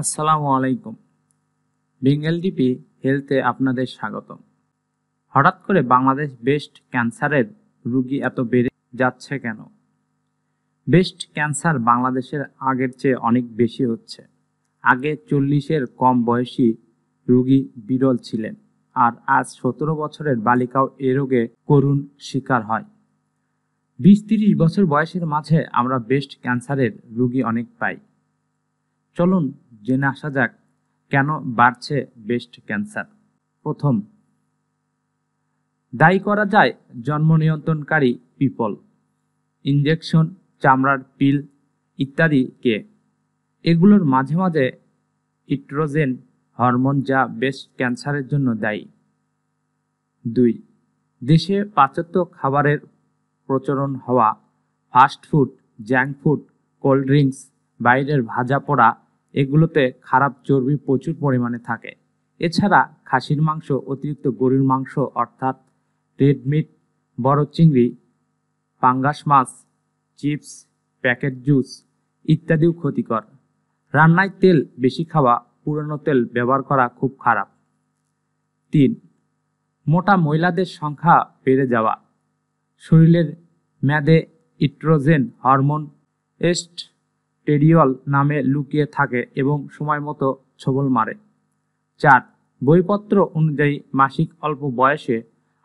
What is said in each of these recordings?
আসসালামু আলাইকুম বেঙ্গল ডিপি হেলথে আপনাদের স্বাগত হঠাৎ করে বাংলাদেশ বেস্ট ক্যান্সারের রুগী এত বেড়ে যাচ্ছে কেন বেস্ট ক্যান্সার বাংলাদেশের আগের চেয়ে অনেক বেশি হচ্ছে আগে চল্লিশের কম বয়সী রুগী বিরল ছিলেন আর আজ সতেরো বছরের বালিকাও এ রোগে করুণ শিকার হয় বিশ তিরিশ বছর বয়সের মাঝে আমরা বেস্ট ক্যান্সারের রুগী অনেক পাই চলুন জেনে আসা যাক কেন বাড়ছে ব্রেস্ট ক্যান্সার প্রথম দায়ী করা যায় জন্ম নিয়ন্ত্রণকারী পিপল ইঞ্জেকশন চামড়ার পিল ইত্যাদিকে এগুলোর মাঝে মাঝে ইট্রোজেন হরমোন যা বেস্ট ক্যান্সারের জন্য দায়ী দুই দেশে পাচাত্য খাবারের প্রচলন হওয়া fast food junk food cold drinks বাইরের ভাজা পোড়া এগুলোতে খারাপ চর্বি প্রচুর পরিমাণে থাকে এছাড়া খাসির মাংস অতিরিক্ত গরুর মাংস অর্থাৎ রেড মিট বড় চিংড়ি পাঙ্গাস মাছ চিপস প্যাকেট জুস ইত্যাদিও ক্ষতিকর রান্নায় তেল বেশি খাওয়া পুরনো তেল ব্যবহার করা খুব খারাপ তিন মোটা মহিলাদের সংখ্যা বেড়ে যাওয়া শরীরের ম্যাদে ইট্রোজেন হরমোন এস্ট টেডিয়ল নামে লুকিয়ে থাকে এবং সময় মতো ছবল মারে চার বইপত্র অনুযায়ী মাসিক অল্প বয়সে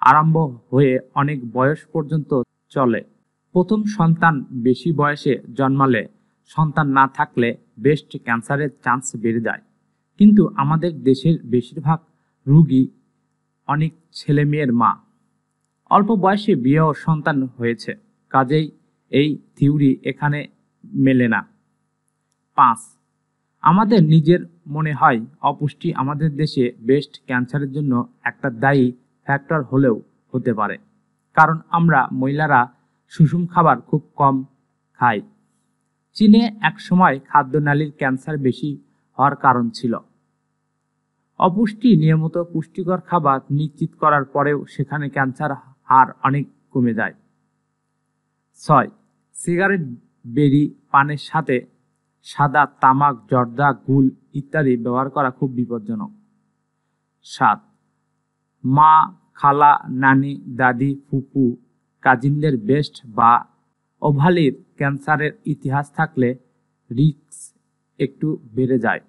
আরম্ভ হয়ে অনেক বয়স পর্যন্ত চলে প্রথম সন্তান বেশি বয়সে জন্মালে সন্তান না থাকলে ব্রেস্ট ক্যান্সারের চান্স বেড়ে যায় কিন্তু আমাদের দেশের বেশিরভাগ রুগী অনেক ছেলে মেয়ের মা অল্প বয়সে বিয়ে ও সন্তান হয়েছে কাজেই এই থিওরি এখানে মেলে না পাঁচ আমাদের নিজের মনে হয় অপুষ্টি আমাদের দেশে বেস্ট ক্যান্সারের জন্য একটা দায়ী ফ্যাক্টর হলেও হতে পারে কারণ আমরা মহিলারা সুষম খাবার খুব কম খাই চীনে সময় খাদ্যনালীর ক্যান্সার বেশি হওয়ার কারণ ছিল অপুষ্টি নিয়মিত পুষ্টিকর খাবার নিশ্চিত করার পরেও সেখানে ক্যান্সার হার অনেক কমে যায় ছয় সিগারেট বেরি পানের সাথে সাদা তামাক জর্দা গুল ইত্যাদি ব্যবহার করা খুব বিপজ্জনক সাত মা খালা নানি দাদি ফুপু কাজিনদের বেস্ট বা ওভালির ক্যান্সারের ইতিহাস থাকলে রিক্স একটু বেড়ে যায়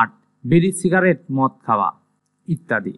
আট বিড়ি সিগারেট মদ খাওয়া ইত্যাদি